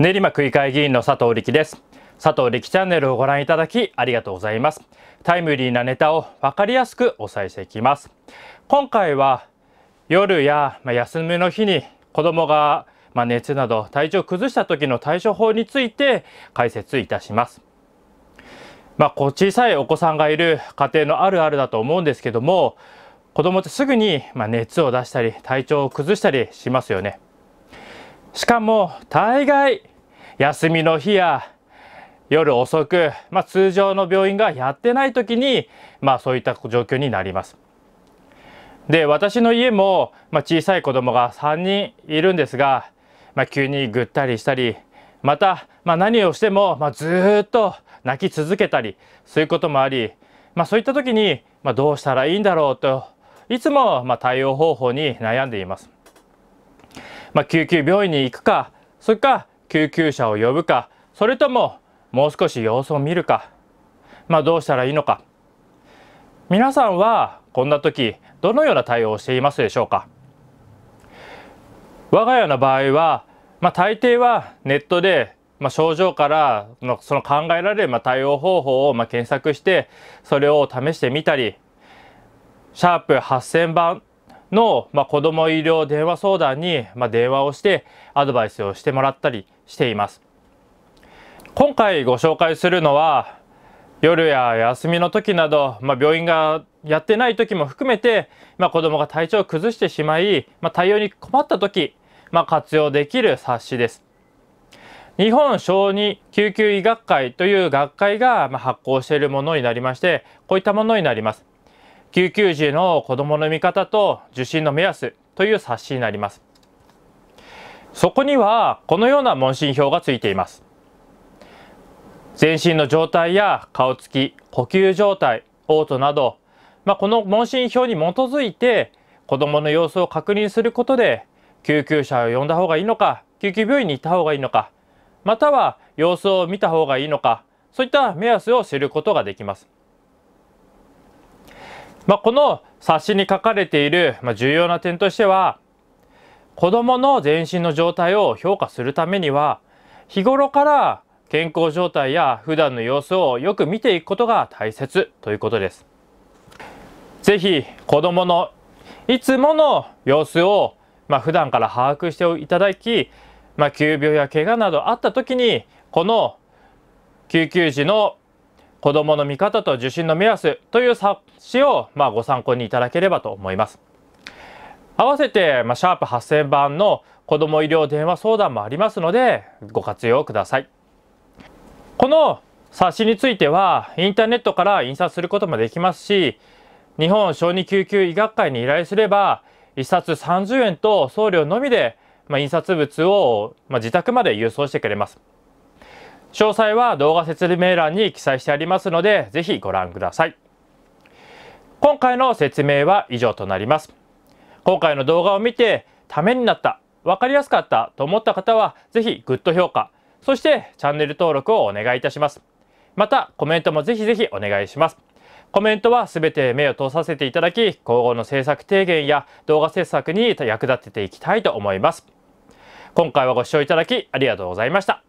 練馬区議会議員の佐藤力です佐藤力チャンネルをご覧いただきありがとうございますタイムリーなネタを分かりやすくお伝えしていきます今回は夜や休みの日に子供がま熱など体調を崩した時の対処法について解説いたしますまあ、小さいお子さんがいる家庭のあるあるだと思うんですけども子供ってすぐにま熱を出したり体調を崩したりしますよね。しかも大概休みの日や夜遅く、まあ、通常の病院がやってない時に、まあ、そういった状況になります。で私の家も、まあ、小さい子供が3人いるんですが、まあ、急にぐったりしたりまた、まあ、何をしても、まあ、ずっと泣き続けたりそういうこともあり、まあ、そういった時に、まあ、どうしたらいいんだろうといつも、まあ、対応方法に悩んでいます。まあ、救急病院に行くかそれか救急車を呼ぶかそれとももう少し様子を見るかまあどうしたらいいのか皆さんはこんな時どのような対応をしていますでしょうか我が家の場合は、まあ、大抵はネットで、まあ、症状からのその考えられる対応方法をま検索してそれを試してみたり「シャープ #8000 番」の、まあ、子ども医療電話相談に、まあ、電話をしてアドバイスをしてもらったりしています今回ご紹介するのは夜や休みの時など、まあ、病院がやってない時も含めて、まあ、子どもが体調を崩してしまい、まあ、対応に困った時、まあ、活用できる冊子です日本小児救急医学会という学会がま発行しているものになりましてこういったものになります救急時の子どもの見方と受診の目安という冊子になりますそこにはこのような問診票がついています全身の状態や顔つき呼吸状態嘔吐など、まあ、この問診票に基づいて子どもの様子を確認することで救急車を呼んだ方がいいのか救急病院に行った方がいいのかまたは様子を見た方がいいのかそういった目安を知ることができます。まあ、この冊子に書かれている、まあ、重要な点としては子どもの全身の状態を評価するためには日頃から健康状態や普段の様子をよく見ていくことが大切ということです。ぜひ子どものいつもの様子を、まあ、普段から把握していただき、まあ、急病や怪我などあった時にこの救急時の子どもの見方と受診の目安という冊子を、まあ、ご参考にいただければと思います。合わせて、まあ、シャープ8000番の子ども医療電話相談もありますのでご活用ください。この冊子についてはインターネットから印刷することもできますし日本小児救急医学会に依頼すれば1冊30円と送料のみで、まあ、印刷物を、まあ、自宅まで郵送してくれます。詳細は動画説明欄に記載してありますので、ぜひご覧ください。今回の説明は以上となります。今回の動画を見て、ためになった、わかりやすかったと思った方は、ぜひグッド評価、そしてチャンネル登録をお願いいたします。また、コメントもぜひぜひお願いします。コメントは全て目を通させていただき、今後の制作提言や動画制作に役立てていきたいと思います。今回はご視聴いただきありがとうございました。